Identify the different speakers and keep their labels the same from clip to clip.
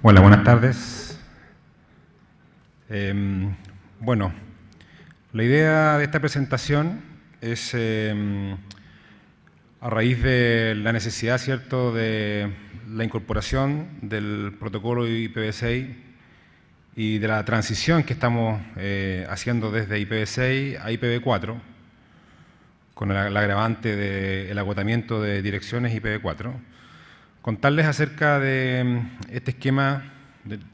Speaker 1: Hola, buenas tardes. Em, bueno, la idea de esta presentación es em, a raíz de la necesidad, ¿cierto?, de la incorporación del protocolo IPv6 y de la transición que estamos eh, haciendo desde IPv6 a IPv4, con el, agravante del agotamiento de direcciones IPv4 contarles acerca de mm, este esquema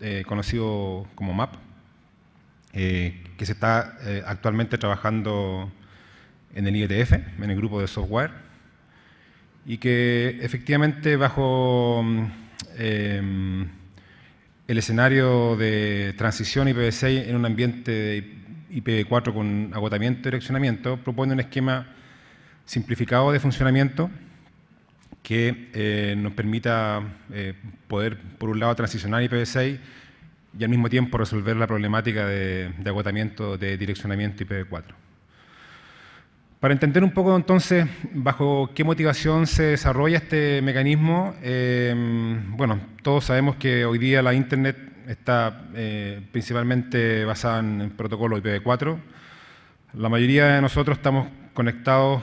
Speaker 1: eh, conocido como MAP, eh, que se está eh, actualmente trabajando en el IETF, en el grupo de software, y que efectivamente bajo mm, el escenario de transición IPv6 en un ambiente de IPv4 con agotamiento y direccionamiento propone un esquema simplificado de funcionamiento que eh, nos permita eh, poder, por un lado, transicionar IPv6 y al mismo tiempo resolver la problemática de, agotamiento de direccionamiento IPv4. Para entender un poco entonces bajo qué motivación se desarrolla este mecanismo, em, bueno, todos sabemos que hoy día la Internet está eh, principalmente basada en el protocolo IPv4. La mayoría de nosotros estamos conectados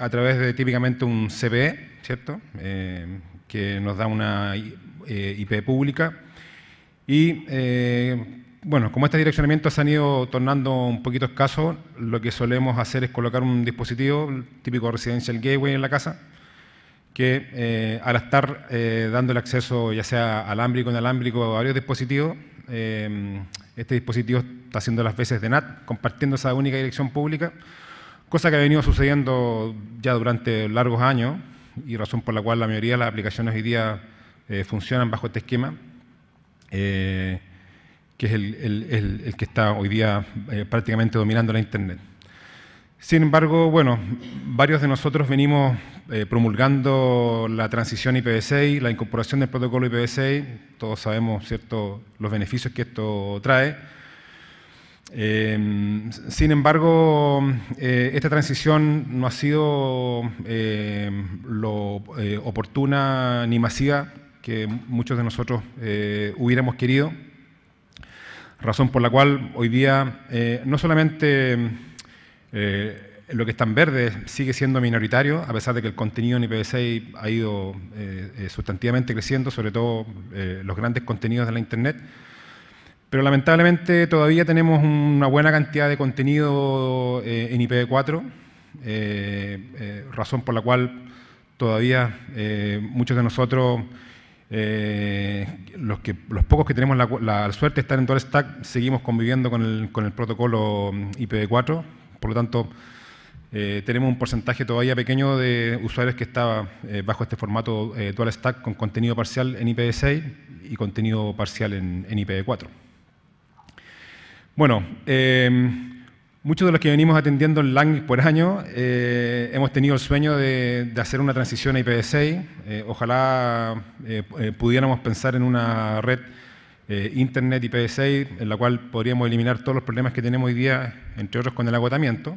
Speaker 1: a través de típicamente un CPE, ¿cierto? Eh, que nos da una eh, IP pública. Y eh, bueno, como este direccionamiento se han ido tornando un poquito escaso lo que solemos hacer es colocar un dispositivo, el típico residential gateway en la casa, que al estar dando el acceso ya sea alámbrico, inalámbrico a varios dispositivos, este dispositivo está haciendo las veces de NAT, compartiendo esa única dirección pública, cosa que ha venido sucediendo ya durante largos años, y razón por la cual la mayoría de las aplicaciones hoy día eh, funcionan bajo este esquema, eh, que es el, el, el, que está hoy día eh, prácticamente dominando la Internet. Sin embargo, bueno, varios de nosotros venimos promulgando la transición IPv6, la incorporación del protocolo IPv6, todos sabemos cierto, los beneficios que esto trae, Em, sin embargo, eh, esta transición no ha sido em, lo eh, oportuna ni masiva que muchos de nosotros eh, hubiéramos querido, razón por la cual hoy día no solamente lo que está en verde sigue siendo minoritario, a pesar de que el contenido en IPv6 ha ido sustantivamente creciendo, sobre todo los grandes contenidos de la Internet, pero lamentablemente todavía tenemos una buena cantidad de contenido eh, en IPv4, eh, eh, razón por la cual todavía muchos de nosotros, los, pocos que tenemos la, suerte de estar en dual stack, seguimos conviviendo con el, protocolo mm, IPv4. Por lo tanto, tenemos un porcentaje todavía pequeño de usuarios que está bajo este formato dual stack con contenido parcial en IPv6 y contenido parcial en IPv4. Bueno, eh, muchos de los que venimos atendiendo en LANG por año eh, hemos tenido el sueño de, hacer una transición a IPv6. Eh, ojalá pudiéramos pensar en una red Internet IPv6 en la cual podríamos eliminar todos los problemas que tenemos hoy día, entre otros con el agotamiento.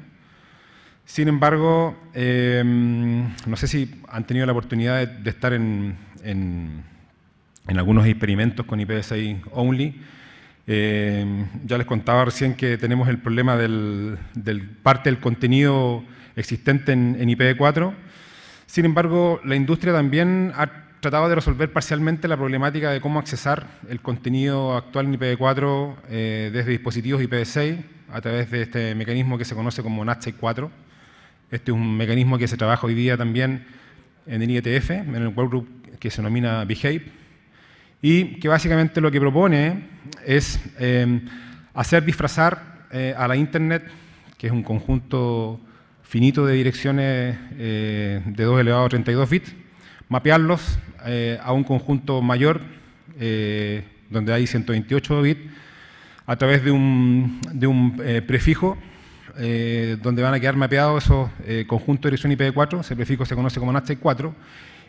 Speaker 1: Sin embargo, no sé si han tenido la oportunidad de, estar en, en algunos experimentos con IPv6 only Em, ya les contaba recién que tenemos el problema del, parte del contenido existente en, IPv4. Sin embargo, la industria también ha tratado de resolver parcialmente la problemática de cómo accesar el contenido actual en IPv4 eh, desde dispositivos IPv6 a través de este mecanismo que se conoce como nat 4 Este es un mecanismo que se trabaja hoy día también en el IETF, en el workgroup que se denomina BEHAVE, y que básicamente lo que propone es em, hacer disfrazar eh, a la Internet, que es un conjunto finito de direcciones eh, de 2 elevado a 32 bits, mapearlos eh, a un conjunto mayor, donde hay 128 bits, a través de un, prefijo, donde van a quedar mapeados esos conjuntos de dirección ipv 4 ese prefijo se conoce como nat 4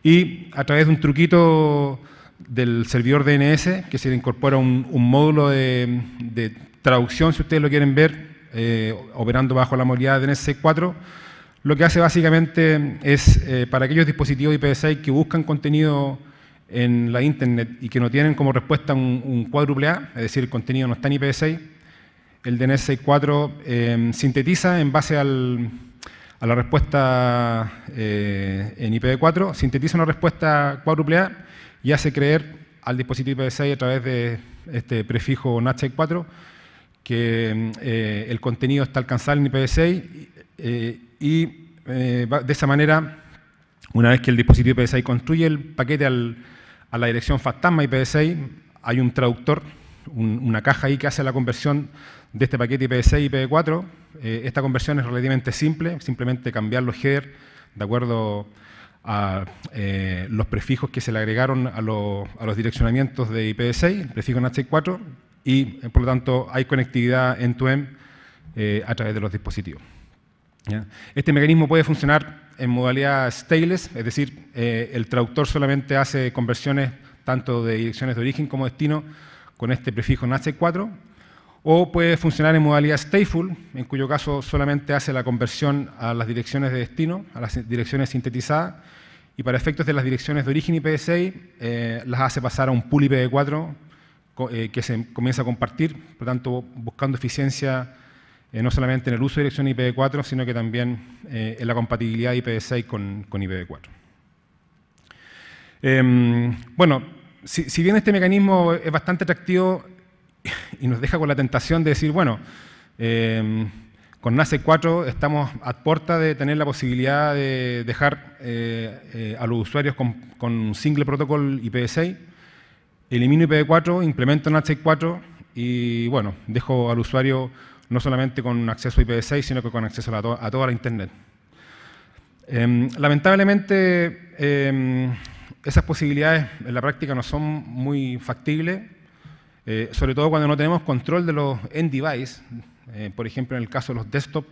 Speaker 1: y a través de un truquito del servidor DNS, que se le incorpora un, módulo de, traducción, si ustedes lo quieren ver, eh, operando bajo la modalidad dns 6.4 lo que hace básicamente es, eh, para aquellos dispositivos IPv6 que buscan contenido en la Internet y que no tienen como respuesta un, un cuádruple A, es decir, el contenido no está en IPv6, el DNS64 eh, sintetiza en base a la respuesta en IPv4, sintetiza una respuesta cuádruple A y hace creer al dispositivo IPv6 a través de este prefijo nat 4 que eh, el contenido está alcanzado en IPv6 eh, y eh, de esa manera, una vez que el dispositivo IPv6 construye el paquete a la dirección fantasma IPv6, hay un traductor, una caja ahí que hace la conversión de este paquete IPv6 y IPv4. esta conversión es relativamente simple, simplemente cambiar los headers de acuerdo a eh, los prefijos que se le agregaron a, a los direccionamientos de IPv6, prefijo prefijo h 4 y eh, por lo tanto hay conectividad en to end eh, a través de los dispositivos. Este mecanismo puede funcionar en modalidad stateless, es decir, el traductor solamente hace conversiones tanto de direcciones de origen como destino con este prefijo h 4 o puede funcionar en modalidad stateful, en cuyo caso solamente hace la conversión a las direcciones de destino, a las direcciones sintetizadas, y para efectos de las direcciones de origen IPv6 eh, las hace pasar a un pool IPv4 eh, que se comienza a compartir, por lo tanto buscando eficiencia eh, no solamente en el uso de dirección IPv4, sino que también en la compatibilidad de IPv6 con, IPv4. Em, bueno, si, si bien este mecanismo es bastante atractivo, y nos deja con la tentación de decir, bueno, em, con NACE 4 estamos a puerta de tener la posibilidad de dejar eh, eh, a los usuarios con, un single protocol IPv6, elimino IPv4, implemento NACE 4 y bueno, dejo al usuario no solamente con acceso a IPv6, sino que con acceso a toda la Internet. Em, lamentablemente, em, esas posibilidades en la práctica no son muy factibles, eh, sobre todo cuando no tenemos control de los end-device, eh, por ejemplo en el caso de los desktop,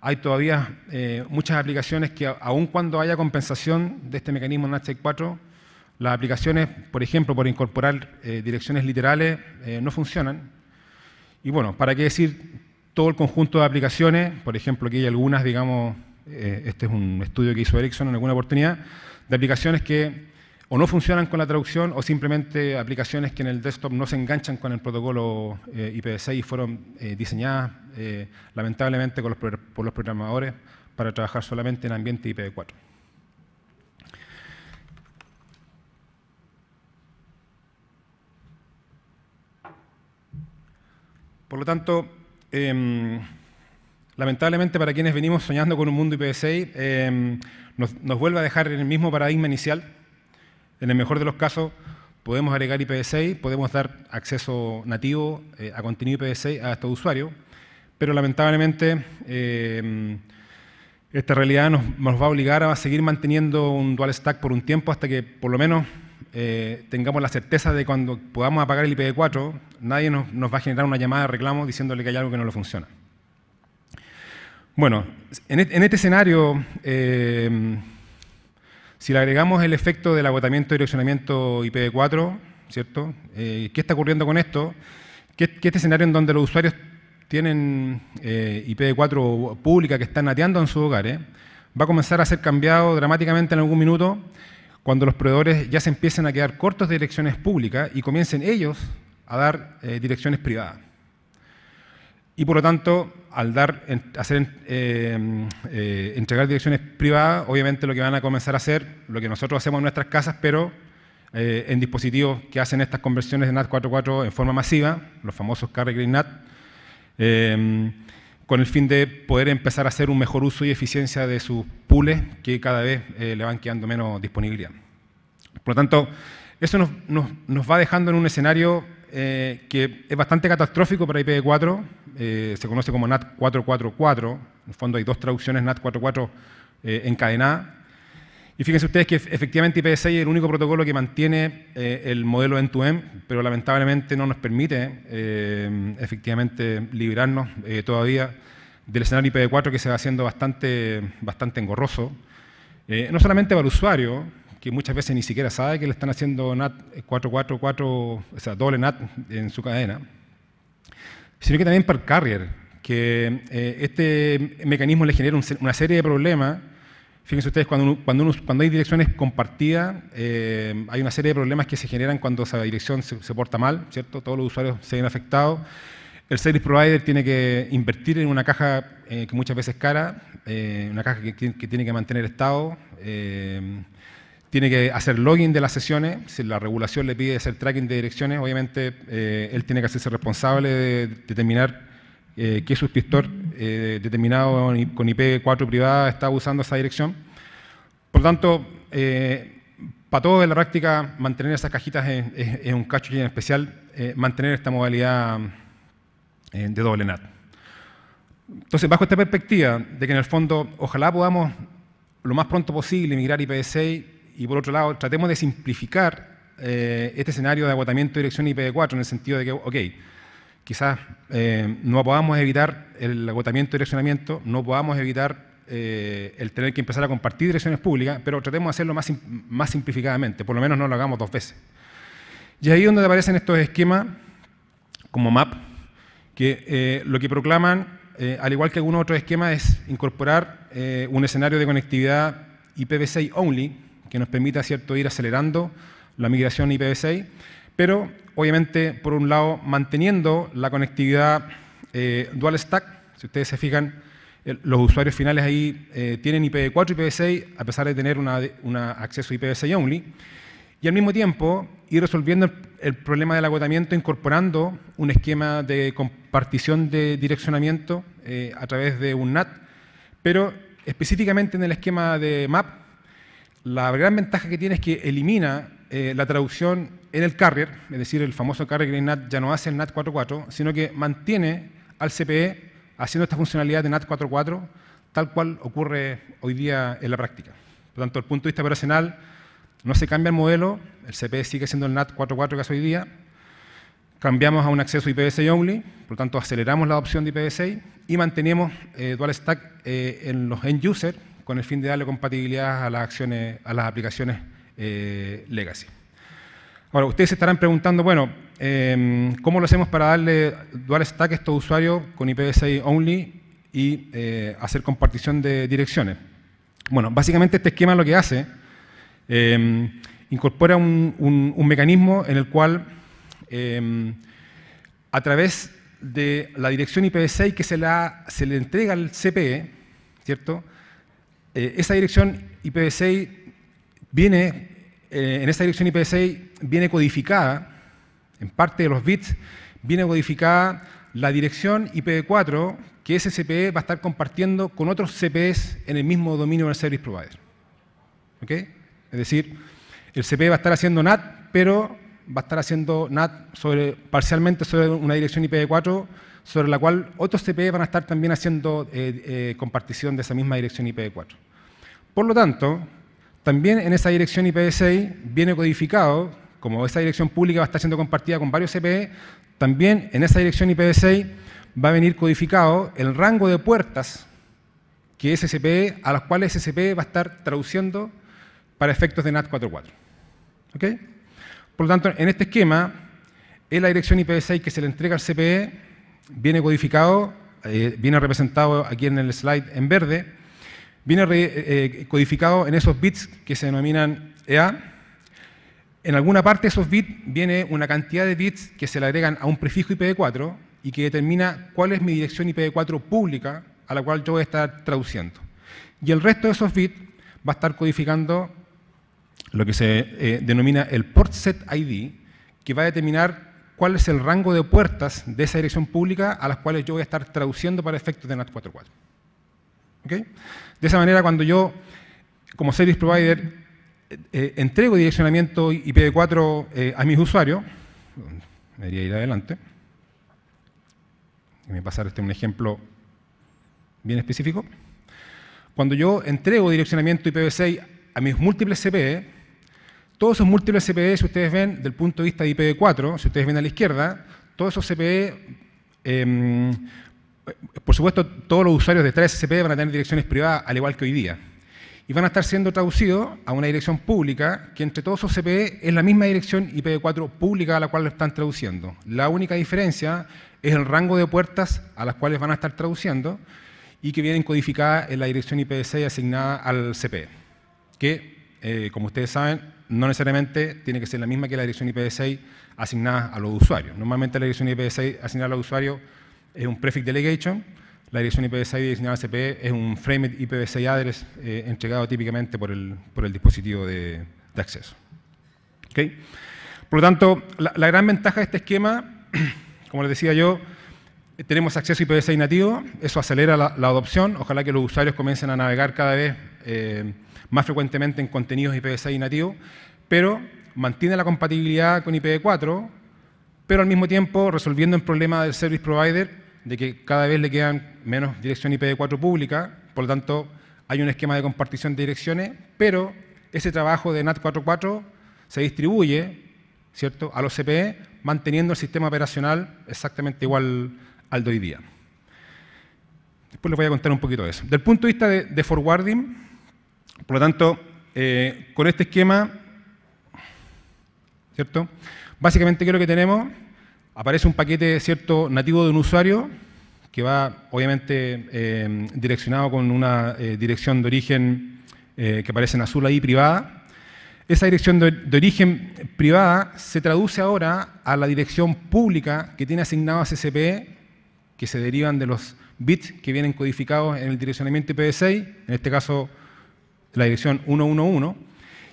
Speaker 1: hay todavía eh, muchas aplicaciones que aun cuando haya compensación de este mecanismo en HTTP4, las aplicaciones, por ejemplo, por incorporar direcciones literales, no funcionan. Y bueno, ¿para qué decir todo el conjunto de aplicaciones? Por ejemplo, aquí hay algunas, digamos, este es un estudio que hizo Ericsson en alguna oportunidad, de aplicaciones que o no funcionan con la traducción o simplemente aplicaciones que en el desktop no se enganchan con el protocolo eh, IPv6 y fueron eh, diseñadas eh, lamentablemente por los programadores para trabajar solamente en ambiente IPv4. Por lo tanto, em, lamentablemente para quienes venimos soñando con un mundo IPv6, em, nos, nos vuelve a dejar en el mismo paradigma inicial en el mejor de los casos, podemos agregar IPv6, podemos dar acceso nativo eh, a contenido IPv6 a estos usuarios, pero lamentablemente eh, esta realidad nos, va a obligar a seguir manteniendo un dual stack por un tiempo hasta que por lo menos eh, tengamos la certeza de cuando podamos apagar el IPv4, nadie nos, va a generar una llamada de reclamo diciéndole que hay algo que no lo funciona. Bueno, en e, este escenario si le agregamos el efecto del agotamiento y direccionamiento IPv4, ¿cierto? Eh, ¿Qué está ocurriendo con esto? Que, este escenario en donde los usuarios tienen eh, IPv4 pública que están nateando en sus hogares, va a comenzar a ser cambiado dramáticamente en algún minuto cuando los proveedores ya se empiecen a quedar cortos de direcciones públicas y comiencen ellos a dar eh, direcciones privadas. Y por lo tanto, al dar, hacer, em, eh, entregar direcciones privadas, obviamente lo que van a comenzar a hacer, lo que nosotros hacemos en nuestras casas, pero eh, en dispositivos que hacen estas conversiones de NAT 4.4 en forma masiva, los famosos carry green NAT, em, con el fin de poder empezar a hacer un mejor uso y eficiencia de sus pools que cada vez eh, le van quedando menos disponibilidad. Por lo tanto, eso nos va dejando en un escenario eh, que es bastante catastrófico para IPv4, eh, se conoce como NAT 444, en el fondo hay dos traducciones NAT 44 eh, encadenadas, y fíjense ustedes que efectivamente IPv6 es el único protocolo que mantiene eh, el modelo end-to-end, pero lamentablemente no nos permite efectivamente liberarnos todavía del escenario IPv4 que se va haciendo bastante, bastante engorroso, no solamente para el usuario, que muchas veces ni siquiera sabe que le están haciendo NAT 444, eh, o sea, doble NAT en su cadena, sino que también el carrier, que eh, este mecanismo le genera una serie de problemas. Fíjense ustedes, cuando, cuando, cuando, hay direcciones compartidas, eh, hay una serie de problemas que se generan cuando esa dirección se, porta mal, ¿cierto? Todos los usuarios se ven afectados. El service provider tiene que invertir en una caja que muchas veces es cara, una caja que, tiene que mantener estado, tiene que hacer login de las sesiones, si la regulación le pide hacer tracking de direcciones, obviamente eh, él tiene que hacerse responsable de determinar eh, qué suscriptor eh, determinado con IP4 privada está usando esa dirección. Por lo tanto, para todos en la práctica, mantener esas cajitas es, un cacho en especial mantener esta modalidad de doble NAT. Entonces, bajo esta perspectiva de que en el fondo, ojalá podamos lo más pronto posible migrar IPv6 y por otro lado, tratemos de simplificar eh, este escenario de agotamiento de dirección IPv4 en el sentido de que, ok, quizás eh, no podamos evitar el agotamiento de direccionamiento, no podamos evitar eh, el tener que empezar a compartir direcciones públicas, pero tratemos de hacerlo más, más simplificadamente, por lo menos no lo hagamos dos veces. Y ahí es donde aparecen estos esquemas como MAP, que lo que proclaman, al igual que algunos otros esquemas, es incorporar un escenario de conectividad IPv6 only, que nos permita ¿cierto? ir acelerando la migración IPv6, pero obviamente, por un lado, manteniendo la conectividad eh, dual stack. Si ustedes se fijan, los usuarios finales ahí eh, tienen IPv4 y IPv6, a pesar de tener un acceso IPv6 only. Y al mismo tiempo, ir resolviendo el, problema del agotamiento incorporando un esquema de compartición de direccionamiento eh, a través de un NAT, pero específicamente en el esquema de MAP, la gran ventaja que tiene es que elimina eh, la traducción en el carrier, es decir, el famoso carrier que NAT ya no hace el NAT 4.4, sino que mantiene al CPE haciendo esta funcionalidad de NAT 4.4 tal cual ocurre hoy día en la práctica. Por tanto, desde el punto de vista operacional, no se cambia el modelo, el CPE sigue siendo el NAT 4.4 que hace hoy día, cambiamos a un acceso IPv6 only, por lo tanto aceleramos la adopción de IPv6 y mantenemos eh, dual stack eh, en los end users con el fin de darle compatibilidad a las, acciones, a las aplicaciones eh, legacy. Ahora, ustedes se estarán preguntando, bueno, em, ¿cómo lo hacemos para darle dual stack a estos usuarios con IPv6 only y eh, hacer compartición de direcciones? Bueno, básicamente este esquema lo que hace, em, incorpora un, mecanismo en el cual em, a través de la dirección IPv6 que se, la, se le entrega al CPE, ¿cierto? Eh, esa dirección IPv6 viene, eh, en esta dirección IPv6 viene codificada, en parte de los bits, viene codificada la dirección IPv4 que ese CPE va a estar compartiendo con otros CPEs en el mismo dominio del service provider. Es decir, el CPE va a estar haciendo NAT, pero va a estar haciendo NAT sobre, parcialmente sobre una dirección IPv4 sobre la cual otros CPE van a estar también haciendo eh, eh, compartición de esa misma dirección IPv4. E Por lo tanto, también en esa dirección IPv6 e viene codificado, como esa dirección pública va a estar siendo compartida con varios CPE, también en esa dirección IPv6 e va a venir codificado el rango de puertas que es CPE a las cuales ese CPE va a estar traduciendo para efectos de NAT 4.4. ¿OK? Por lo tanto, en este esquema, es la dirección IPv6 que se le entrega al CPE viene codificado, eh, viene representado aquí en el slide en verde, viene eh, eh, codificado en esos bits que se denominan EA. En alguna parte de esos bits viene una cantidad de bits que se le agregan a un prefijo IPv4 y que determina cuál es mi dirección IPv4 pública a la cual yo voy a estar traduciendo. Y el resto de esos bits va a estar codificando lo que se denomina el port set ID, que va a determinar cuál es el rango de puertas de esa dirección pública a las cuales yo voy a estar traduciendo para efectos de NAT 44. De esa manera, cuando yo, como service provider, eh, eh, entrego direccionamiento IPv4 eh, a mis usuarios, me iría ir adelante, y me pasar este un ejemplo bien específico, cuando yo entrego direccionamiento IPv6 a mis múltiples CPE, todos esos múltiples CPE, si ustedes ven, del punto de vista de IPv4, si ustedes ven a la izquierda, todos esos CPE, em, por supuesto, todos los usuarios de tres CPE van a tener direcciones privadas, al igual que hoy día. Y van a estar siendo traducidos a una dirección pública, que entre todos esos CPE es la misma dirección IPv4 pública a la cual lo están traduciendo. La única diferencia es el rango de puertas a las cuales van a estar traduciendo y que vienen codificadas en la dirección IPv6 asignada al CPE, que eh, como ustedes saben, no necesariamente tiene que ser la misma que la dirección IPv6 asignada a los usuarios. Normalmente la dirección IPv6 asignada a los usuarios es un prefix delegation, la dirección IPv6 designada a CPE es un frame IPv6 address eh, entregado típicamente por el, dispositivo de, acceso. Por lo tanto, la, gran ventaja de este esquema, como les decía yo, tenemos acceso IPv6 nativo, eso acelera la, adopción, ojalá que los usuarios comiencen a navegar cada vez eh, más frecuentemente en contenidos IPv6 nativo, pero mantiene la compatibilidad con IPv4, pero al mismo tiempo resolviendo el problema del service provider de que cada vez le quedan menos dirección IPv4 pública, por lo tanto hay un esquema de compartición de direcciones, pero ese trabajo de NAT 4.4 se distribuye ¿cierto? a los CPE, manteniendo el sistema operacional exactamente igual al de hoy día. Después les voy a contar un poquito de eso. Del punto de vista de forwarding, por lo tanto, eh, con este esquema, ¿cierto? Básicamente, ¿qué es lo que tenemos? Aparece un paquete cierto nativo de un usuario que va, obviamente, eh, direccionado con una eh, dirección de origen que aparece en azul ahí, privada. Esa dirección de, origen privada se traduce ahora a la dirección pública que tiene asignado a e, que se derivan de los bits que vienen codificados en el direccionamiento ipv 6 en este caso la dirección 111,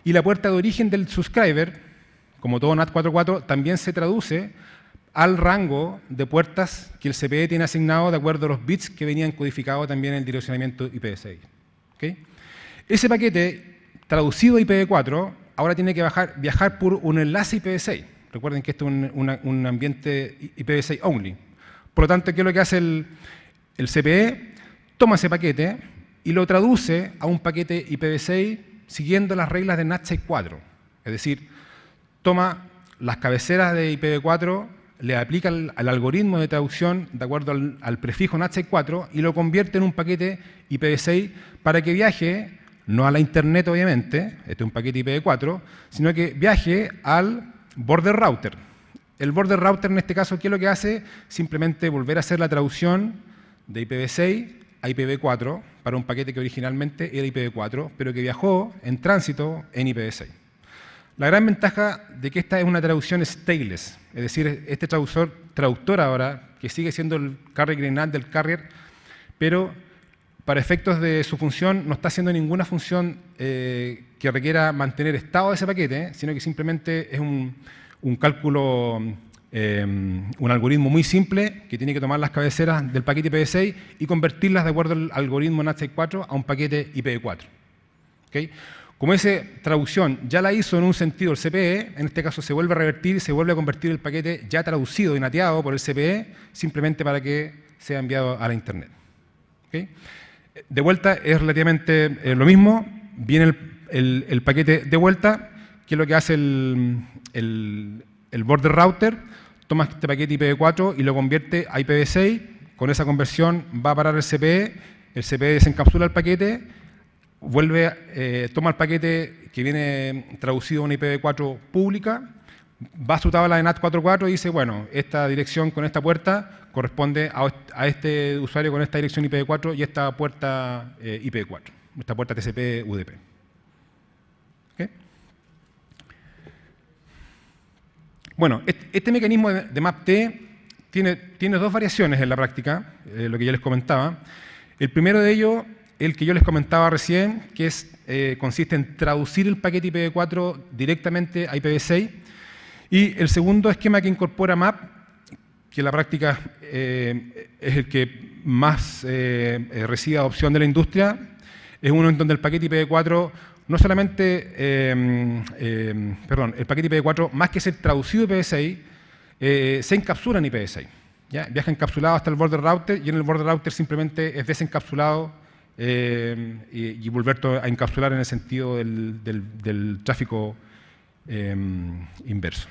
Speaker 1: y la puerta de origen del subscriber, como todo NAT44, también se traduce al rango de puertas que el CPE tiene asignado de acuerdo a los bits que venían codificados también en el direccionamiento IPv6. E ¿Okay? Ese paquete traducido a IPv4 e ahora tiene que viajar por un enlace IPv6. E Recuerden que esto es un, ambiente IPv6 only. Por lo tanto, ¿qué es lo que hace el CPE? Toma ese paquete, y lo traduce a un paquete IPv6 siguiendo las reglas de nat 4 Es decir, toma las cabeceras de IPv4, le aplica el algoritmo de traducción de acuerdo al, prefijo nat 4 y lo convierte en un paquete IPv6 para que viaje, no a la Internet obviamente, este es un paquete IPv4, sino que viaje al border router. El border router en este caso, ¿qué es lo que hace? Simplemente volver a hacer la traducción de IPv6 a IPv4 para un paquete que originalmente era IPv4, pero que viajó en tránsito en IPv6. La gran ventaja de que esta es una traducción stateless, es decir, este traductor, traductor ahora, que sigue siendo el carrier grenal del carrier, pero para efectos de su función no está haciendo ninguna función eh, que requiera mantener estado de ese paquete, sino que simplemente es un, un cálculo Em, un algoritmo muy simple que tiene que tomar las cabeceras del paquete IPv6 y convertirlas de acuerdo al algoritmo NAT64 a un paquete IPv4. Como esa traducción ya la hizo en un sentido el CPE, en este caso se vuelve a revertir, y se vuelve a convertir el paquete ya traducido y nateado por el CPE, simplemente para que sea enviado a la Internet. De vuelta es relativamente eh, lo mismo, viene el, paquete de vuelta, que es lo que hace el, el border router, toma este paquete IPv4 y lo convierte a IPv6, con esa conversión va a parar el CPE, el CPE desencapsula el paquete, vuelve, eh, toma el paquete que viene traducido a una IPv4 pública, va a su tabla de NAT44 y dice, bueno, esta dirección con esta puerta corresponde a, este usuario con esta dirección IPv4 y esta puerta eh, IPv4, esta puerta TCP-UDP. Bueno, este mecanismo de MAPT tiene, tiene dos variaciones en la práctica, eh, lo que yo les comentaba. El primero de ellos, el que yo les comentaba recién, que es, eh, consiste en traducir el paquete IPv4 directamente a IPv6. Y el segundo esquema que incorpora MAP, que en la práctica eh, es el que más recibe adopción de la industria, es uno en donde el paquete IPv4 no solamente, em, em, perdón, el paquete IPv4, más que ser traducido IPv6, eh, se encapsula en IPv6. ¿ya? Viaja encapsulado hasta el border router y en el border router simplemente es desencapsulado em, y, volver a encapsular en el sentido del, tráfico inverso.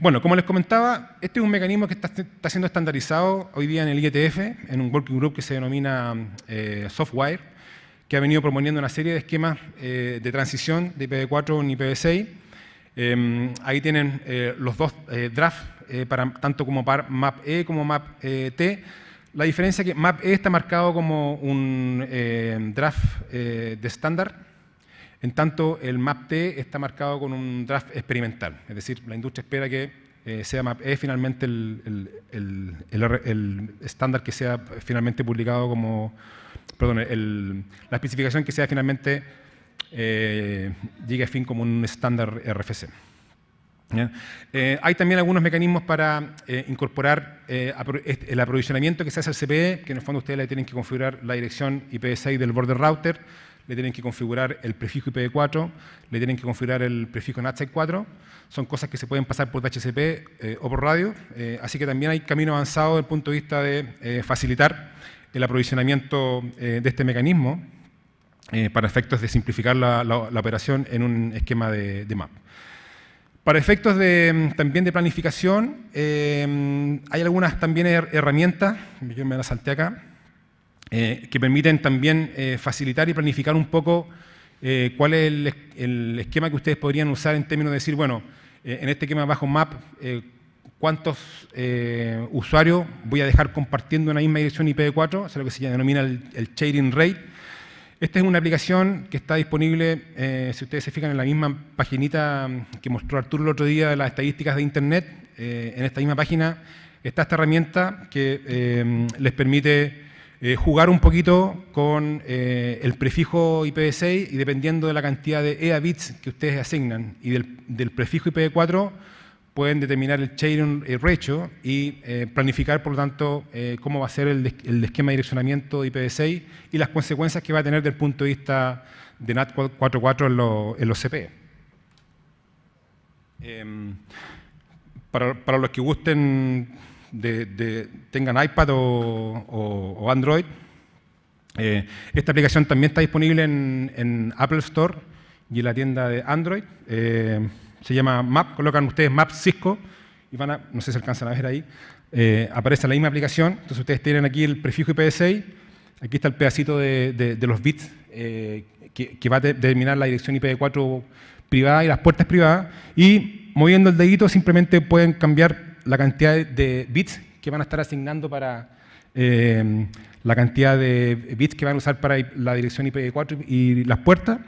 Speaker 1: bueno, como les comentaba, este es un mecanismo que está, siendo estandarizado hoy día en el IETF, en un working group que se denomina eh, Software, que ha venido proponiendo una serie de esquemas eh, de transición de IPv4 a un IPv6. Em, ahí tienen eh, los dos eh, drafts, para, tanto como para MAP-E como MAP-T. La diferencia es que MAP-E está marcado como un draft de estándar, en tanto el MAP-T está marcado con un draft experimental. Es decir, la industria espera que eh, sea finalmente el, estándar que sea finalmente publicado como, perdón, la especificación que sea finalmente eh, llegue a fin como un estándar RFC. Eh, hay también algunos mecanismos para eh, incorporar el aprovisionamiento que se hace al CPE, que en el fondo ustedes le tienen que configurar la dirección IP6 del border router le tienen que configurar el prefijo IPv4, le tienen que configurar el prefijo nat 4 Son cosas que se pueden pasar por DHCP eh, o por radio, eh, así que también hay camino avanzado desde el punto de vista de eh, facilitar el aprovisionamiento de este mecanismo para efectos de simplificar la, operación en un esquema de, MAP. Para efectos también de planificación, hay algunas también herramientas, yo me las salté acá, eh, que permiten también eh, facilitar y planificar un poco eh, cuál es el, esquema que ustedes podrían usar en términos de decir, bueno, en este esquema bajo map, cuántos usuarios voy a dejar compartiendo una misma dirección IPv4, es lo que se denomina el, el sharing rate. Esta es una aplicación que está disponible, si ustedes se fijan en la misma paginita que mostró Arturo el otro día de las estadísticas de Internet, en esta misma página está esta herramienta que les permite eh, jugar un poquito con eh, el prefijo IPv6 y dependiendo de la cantidad de EA bits que ustedes asignan y del, prefijo IPv4 pueden determinar el chain ratio y eh, planificar, por lo tanto, cómo va a ser el, esquema de direccionamiento de IPv6 y las consecuencias que va a tener desde el punto de vista de NAT 4.4 en, en, los CP. Em, para, los que gusten de, tengan iPad o, Android. Eh, esta aplicación también está disponible en, Apple Store y en la tienda de Android. Eh, se llama Map, colocan ustedes Map Cisco y van a, no sé si alcanzan a ver ahí, eh, aparece la misma aplicación. Entonces ustedes tienen aquí el prefijo IPv6, aquí está el pedacito de, los bits que, que, va a determinar la dirección IPv4 privada y las puertas privadas. Y moviendo el dedito simplemente pueden cambiar la cantidad de bits que van a estar asignando para eh, la cantidad de bits que van a usar para la dirección IPv4 y las puertas.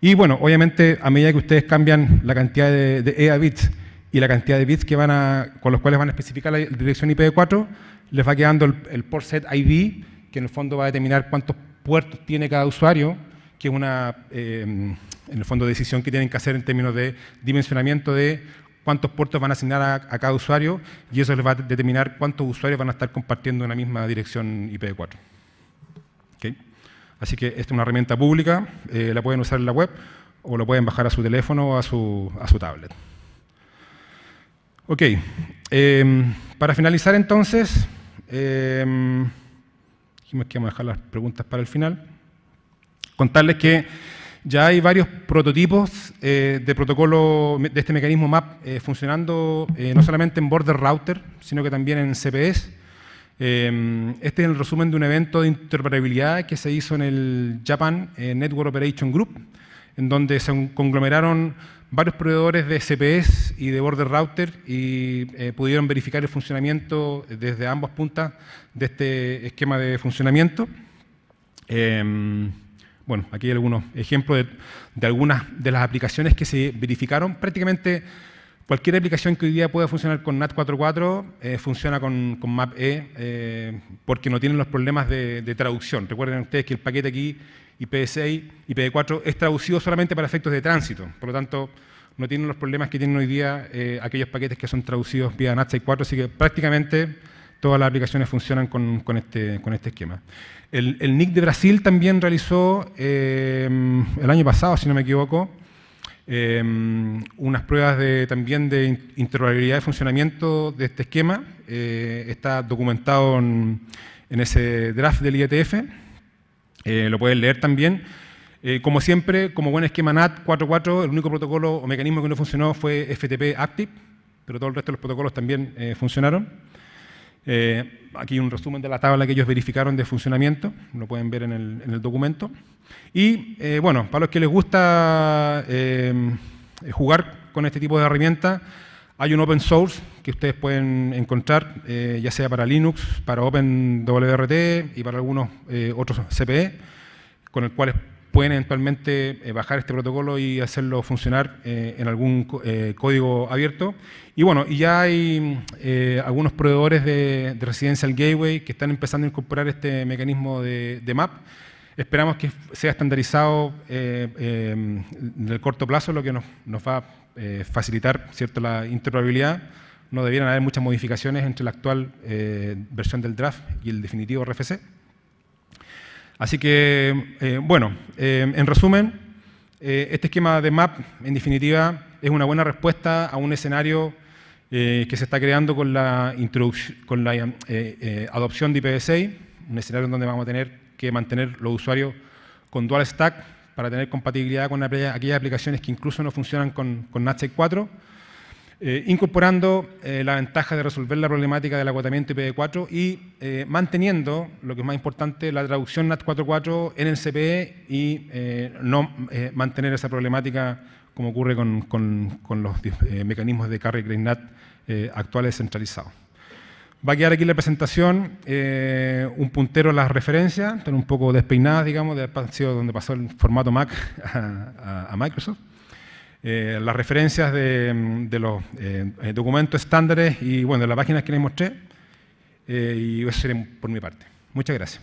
Speaker 1: Y bueno, obviamente a medida que ustedes cambian la cantidad de, de EA bits y la cantidad de bits que van a, con los cuales van a especificar la dirección IPv4, les va quedando el, port set ID, que en el fondo va a determinar cuántos puertos tiene cada usuario, que es una, eh, en el fondo, decisión que tienen que hacer en términos de dimensionamiento de cuántos puertos van a asignar a, cada usuario y eso les va a determinar cuántos usuarios van a estar compartiendo la misma dirección IPv4. Así que esta es una herramienta pública, eh, la pueden usar en la web o lo pueden bajar a su teléfono o a su, a su tablet. Ok, em, para finalizar entonces, dijimos em, que vamos a dejar las preguntas para el final, contarles que ya hay varios prototipos eh, de protocolo de este mecanismo MAP eh, funcionando eh, no solamente en Border Router, sino que también en CPS. Em, este es el resumen de un evento de interoperabilidad que se hizo en el Japan Network Operation Group, en donde se conglomeraron varios proveedores de CPS y de Border Router y pudieron verificar el funcionamiento desde ambas puntas de este esquema de funcionamiento. Em, bueno, aquí hay algunos ejemplos de, algunas de las aplicaciones que se verificaron. Prácticamente cualquier aplicación que hoy día pueda funcionar con NAT44 eh, funciona con, MAP-E eh, porque no tienen los problemas de, traducción. Recuerden ustedes que el paquete aquí, IPv6, IPv4, es traducido solamente para efectos de tránsito. Por lo tanto, no tienen los problemas que tienen hoy día eh, aquellos paquetes que son traducidos vía NAT64, así que prácticamente todas las aplicaciones funcionan con, con, este, este esquema. El, NIC de Brasil también realizó eh, el año pasado, si no me equivoco, eh, unas pruebas también de interoperabilidad de funcionamiento de este esquema. Eh, está documentado en, en, ese draft del IETF. lo pueden leer también. como siempre, como buen esquema NAT 4.4, el único protocolo o mecanismo que no funcionó fue FTP Active, pero todo el resto de los protocolos también funcionaron. Eh, aquí un resumen de la tabla que ellos verificaron de funcionamiento, lo pueden ver en el, documento. Y eh, bueno, para los que les gusta eh, jugar con este tipo de herramientas, hay un open source que ustedes pueden encontrar, ya sea para Linux, para OpenWRT y para algunos otros CPE, con el cual pueden eventualmente eh, bajar este protocolo y hacerlo funcionar eh, en algún eh, código abierto. Y bueno, y ya hay algunos proveedores de, de, Residential Gateway que están empezando a incorporar este mecanismo de, MAP. Esperamos que sea estandarizado em, en el corto plazo, lo que nos, va a facilitar ¿cierto? la interoperabilidad no debieran haber muchas modificaciones entre la actual versión del draft y el definitivo RFC. Así que, eh, bueno, eh, en resumen, eh, este esquema de MAP, en definitiva, es una buena respuesta a un escenario que se está creando con la, con la adopción de IPv6, un escenario en donde vamos a tener que mantener los usuarios con dual stack para tener compatibilidad con aquellas aplicaciones que incluso no funcionan con, con NAT 4 eh, incorporando eh, la ventaja de resolver la problemática del agotamiento IPv4 y eh, manteniendo, lo que es más importante, la traducción NAT44 en el CPE y no mantener esa problemática como ocurre con, los mecanismos de carry grade NAT actuales centralizados. Va a quedar aquí la presentación un puntero a las referencias, están un poco despeinadas, digamos, de espacio donde pasó el formato Mac a Microsoft. Eh, las referencias de, los eh, eh, documentos estándares y bueno, de las páginas que les mostré. y eso sería por mi parte. Muchas gracias.